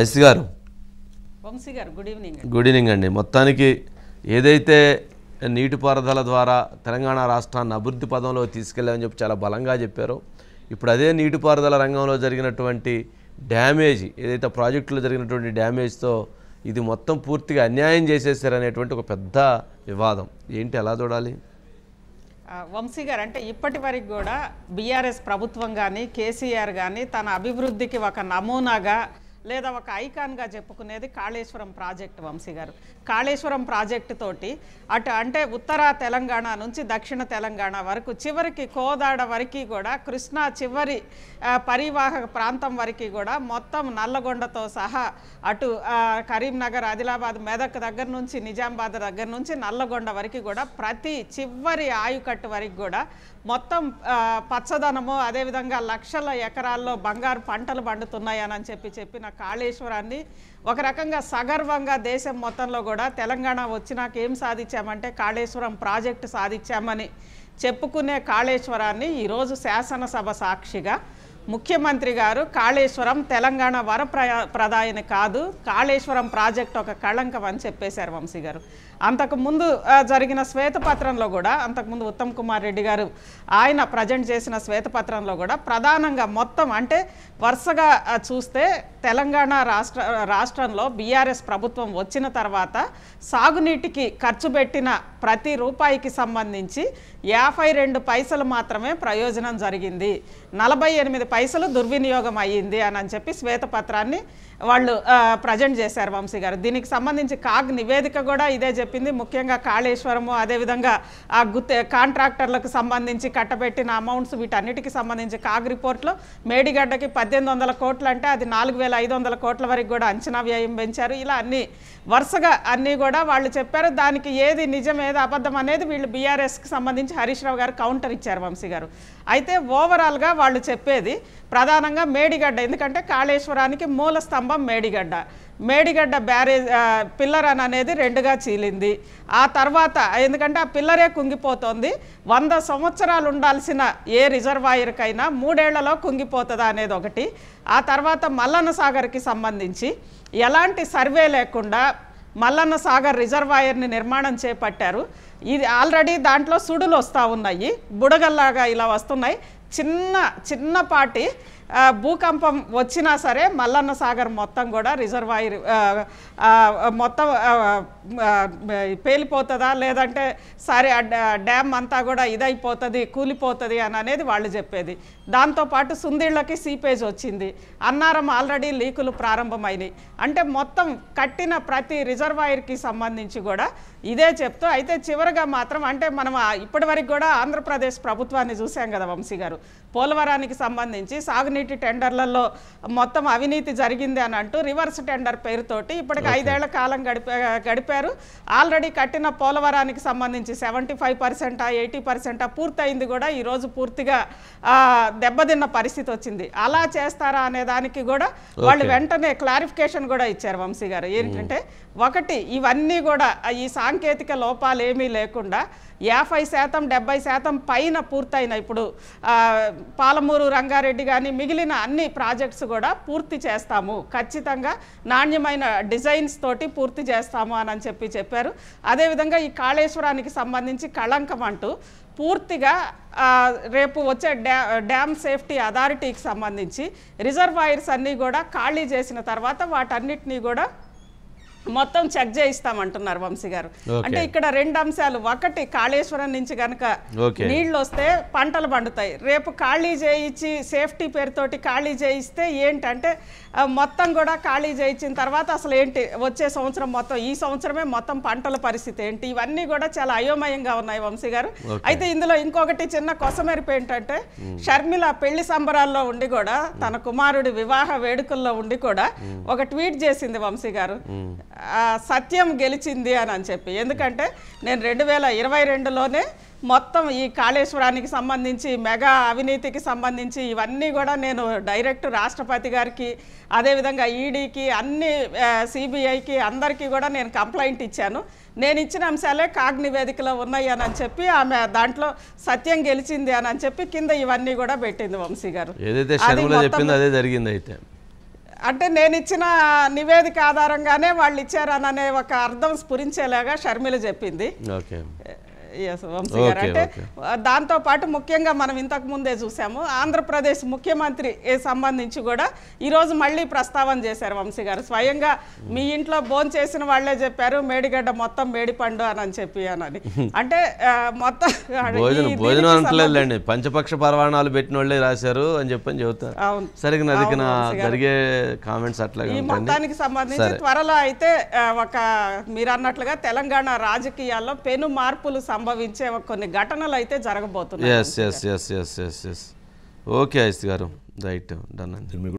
IC గారు good evening good evening అండి మొత్తానికి ఏదైతే నీటిపారుదల ద్వారా తెలంగాణ రాష్ట్రాన్ని అభివృద్ధి పదంలో తీసుకెళ్లామని చెప్పి చాలా బలంగా చెప్పారు ఇప్పుడు అదే నీటిపారుదల రంగంలో జరిగినటువంటి డ్యామేజ్ ఏదైతే ప్రాజెక్టులో జరిగినటువంటి డ్యామేజ్తో ఇది మొత్తం పూర్తిగా అన్యాయం చేసేసారనేటువంటి ఒక పెద్ద వివాదం ఏంటి ఎలా చూడాలి వంశీ గారు అంటే ఇప్పటి వరకు కూడా బీఆర్ఎస్ ప్రభుత్వం కానీ కేసీఆర్ కానీ తన అభివృద్ధికి ఒక నమూనాగా లేదా ఒక ఐకాన్గా చెప్పుకునేది కాళేశ్వరం ప్రాజెక్టు వంశీ గారు కాళేశ్వరం ప్రాజెక్టు తోటి అటు అంటే ఉత్తర తెలంగాణ నుంచి దక్షిణ తెలంగాణ వరకు చివరికి కోదాడ వరకు కూడా కృష్ణా చివరి పరివాహక ప్రాంతం వరకు కూడా మొత్తం నల్లగొండతో సహా అటు కరీంనగర్ ఆదిలాబాద్ మెదక్ దగ్గర నుంచి నిజామాబాద్ దగ్గర నుంచి నల్లగొండ వరకు కూడా ప్రతి చివరి ఆయుకట్టు వరకు కూడా మొత్తం పచ్చదనము అదేవిధంగా లక్షల ఎకరాల్లో బంగారు పంటలు పండుతున్నాయని చెప్పి చెప్పిన కాళేశ్వరాన్ని ఒక రకంగా సగర్వంగా దేశం మొత్తంలో కూడా తెలంగాణ వచ్చినాక ఏం సాధించామంటే కాళేశ్వరం ప్రాజెక్టు సాధించామని చెప్పుకునే కాళేశ్వరాన్ని ఈరోజు శాసనసభ సాక్షిగా ముఖ్యమంత్రి గారు కాళేశ్వరం తెలంగాణ వర ప్రదాయని కాదు కాళేశ్వరం ప్రాజెక్ట్ ఒక కళంకం అని చెప్పేశారు వంశీ గారు అంతకుముందు జరిగిన శ్వేతపత్రంలో కూడా అంతకుముందు ఉత్తమ్ కుమార్ రెడ్డి గారు ఆయన ప్రజెంట్ చేసిన శ్వేతపత్రంలో కూడా ప్రధానంగా మొత్తం అంటే వరుసగా చూస్తే తెలంగాణ రాష్ట్ర రాష్ట్రంలో బీఆర్ఎస్ ప్రభుత్వం వచ్చిన తర్వాత సాగునీటికి ఖర్చు పెట్టిన ప్రతి రూపాయికి సంబంధించి యాభై పైసలు మాత్రమే ప్రయోజనం జరిగింది నలభై ఎనిమిది పైసలు దుర్వినియోగం అయ్యింది అని అని చెప్పి శ్వేతపత్రాన్ని వాళ్ళు ప్రజెంట్ చేశారు వంశీ గారు దీనికి సంబంధించి కాగ్ నివేదిక కూడా ఇదే చెప్పింది ముఖ్యంగా కాళేశ్వరము అదేవిధంగా ఆ గుత్తే కాంట్రాక్టర్లకు సంబంధించి కట్టబెట్టిన అమౌంట్స్ వీటన్నిటికీ సంబంధించి కాగ్ రిపోర్ట్లో మేడిగడ్డకి పద్దెనిమిది వందల కోట్లు అంటే అది నాలుగు వేల ఐదు వందల కోట్ల వరకు కూడా అంచనా వ్యయం పెంచారు ఇలా అన్ని వరుసగా అన్నీ కూడా వాళ్ళు చెప్పారు దానికి ఏది నిజం ఏది అబద్ధం అనేది వీళ్ళు బీఆర్ఎస్కి సంబంధించి హరీష్ రావు గారు కౌంటర్ ఇచ్చారు వంశీ గారు అయితే ఓవరాల్గా వాళ్ళు చెప్పేది ప్రధానంగా మేడిగడ్డ ఎందుకంటే కాళేశ్వరానికి మూల స్తంభం స్తంభం మేడిగడ్డ మేడిగడ్డ బ్యారేజ్ పిల్లర్ అని అనేది రెండుగా చీలింది ఆ తర్వాత ఎందుకంటే ఆ పిల్లరే కుంగిపోతుంది వంద సంవత్సరాలు ఉండాల్సిన ఏ రిజర్వాయర్కైనా మూడేళ్లలో కుంగిపోతుందా అనేది ఒకటి ఆ తర్వాత మల్లన్న సాగర్కి సంబంధించి ఎలాంటి సర్వే లేకుండా మల్లన్న సాగర్ రిజర్వాయర్ని నిర్మాణం చేపట్టారు ఇది ఆల్రెడీ దాంట్లో సుడులు వస్తూ ఉన్నాయి బుడగల్లాగా ఇలా వస్తున్నాయి చిన్న చిన్నపాటి భూకంపం వచ్చినా సరే మల్లన్న సాగర్ మొత్తం కూడా రిజర్వాయర్ మొత్తం పేలిపోతుందా లేదంటే సరే డ్యామ్ అంతా కూడా ఇదైపోతుంది కూలిపోతుంది అని అనేది వాళ్ళు చెప్పేది దాంతోపాటు సుందీళ్ళకి సీపేజ్ వచ్చింది అన్నారం ఆల్రెడీ లీకులు ప్రారంభమైనవి అంటే మొత్తం కట్టిన ప్రతి రిజర్వాయర్కి సంబంధించి కూడా ఇదే చెప్తూ అయితే చివరిగా మాత్రం అంటే మనం ఇప్పటివరకు కూడా ఆంధ్రప్రదేశ్ ప్రభుత్వాన్ని చూసాం కదా వంశీ గారు పోలవరానికి సంబంధించి సాగునీటి టెండర్లలో మొత్తం అవినీతి జరిగింది అని అంటూ రివర్స్ టెండర్ పేరుతోటి ఇప్పటికి ఐదేళ్ల కాలం గడిపారు ఆల్రెడీ కట్టిన పోలవరానికి సంబంధించి సెవెంటీ ఫైవ్ పర్సెంటా ఎయిటీ పర్సెంటా పూర్తయింది కూడా ఈరోజు పూర్తిగా దెబ్బతిన్న పరిస్థితి వచ్చింది అలా చేస్తారా అనే దానికి కూడా వాళ్ళు వెంటనే క్లారిఫికేషన్ కూడా ఇచ్చారు వంశీ గారు ఏంటంటే ఒకటి ఇవన్నీ కూడా ఈ సాంకేతిక లోపాలు ఏమీ లేకుండా యాభై శాతం డెబ్బై శాతం పైన పూర్తయిన ఇప్పుడు పాలమూరు రంగారెడ్డి కానీ మిగిలిన అన్ని ప్రాజెక్ట్స్ కూడా పూర్తి చేస్తాము ఖచ్చితంగా నాణ్యమైన డిజైన్స్ తోటి పూర్తి చేస్తాము అని చెప్పి చెప్పారు అదేవిధంగా ఈ కాళేశ్వరానికి సంబంధించి కళంకం అంటూ పూర్తిగా రేపు వచ్చే డ్యా డ్యామ్ సేఫ్టీ అథారిటీకి సంబంధించి రిజర్వాయర్స్ అన్నీ కూడా ఖాళీ చేసిన తర్వాత వాటన్నిటినీ కూడా మొత్తం చెక్ చేయిస్తామంటున్నారు వంశీ గారు అంటే ఇక్కడ రెండు అంశాలు ఒకటి కాళేశ్వరం నుంచి గనక నీళ్లు వస్తే పంటలు పండుతాయి రేపు ఖాళీ చేయించి సేఫ్టీ పేరుతోటి ఖాళీ చేయిస్తే ఏంటంటే మొత్తం కూడా ఖాళీ చేయించిన తర్వాత అసలు ఏంటి వచ్చే సంవత్సరం మొత్తం ఈ సంవత్సరమే మొత్తం పంటల పరిస్థితి ఏంటి ఇవన్నీ కూడా చాలా అయోమయంగా ఉన్నాయి వంశీ గారు అయితే ఇందులో ఇంకొకటి చిన్న కొసమెరుపు ఏంటంటే షర్మిల పెళ్లి సంబరాల్లో ఉండి కూడా తన కుమారుడి వివాహ వేడుకల్లో ఉండి కూడా ఒక ట్వీట్ చేసింది వంశీ గారు సత్యం గెలిచింది అని అని చెప్పి ఎందుకంటే నేను రెండు వేల ఇరవై రెండులోనే మొత్తం ఈ కాళేశ్వరానికి సంబంధించి మెగా అవినీతికి సంబంధించి ఇవన్నీ కూడా నేను డైరెక్ట్ రాష్ట్రపతి గారికి అదేవిధంగా ఈడీకి అన్ని సిబిఐకి అందరికీ కూడా నేను కంప్లైంట్ ఇచ్చాను నేను ఇచ్చిన అంశాలే కాగ్ నివేదికలో ఉన్నాయి అని చెప్పి ఆమె దాంట్లో సత్యం గెలిచింది అని చెప్పి కింద ఇవన్నీ కూడా పెట్టింది వంశీ గారు ఏదైతే అదే జరిగింది అయితే అంటే నేను ఇచ్చిన నివేదిక ఆధారంగానే వాళ్ళు ఇచ్చారననే ఒక అర్థం స్ఫురించేలాగా షర్మిల చెప్పింది వంశీ గారు అంటే పాటు ముఖ్యంగా మనం ఇంతకు ముందే చూసాము ఆంధ్రప్రదేశ్ ముఖ్యమంత్రి సంబంధించి కూడా ఈ రోజు మళ్ళీ ప్రస్తావన చేశారు వంశీ గారు స్వయంగా మీ ఇంట్లో భోజనం చేసిన వాళ్లే చెప్పారు మేడిగడ్డ మొత్తం మేడిపండు అని అని చెప్పి అని అంటే మొత్తం భోజనం పంచపక్ష పర్వాణాలు పెట్టిన వాళ్ళే రాశారు అని చెప్పని చెబుతారు జరిగే కామెంట్స్ అట్లా ఈ మొత్తానికి సంబంధించి త్వరలో అయితే ఒక మీరు అన్నట్లుగా తెలంగాణ రాజకీయాల్లో పెను మార్పులు సంభవించే కొన్ని ఘటనలు అయితే జరగబోతున్నాయి ఓకే ఐస్ గారు రైట్ డన్ అండి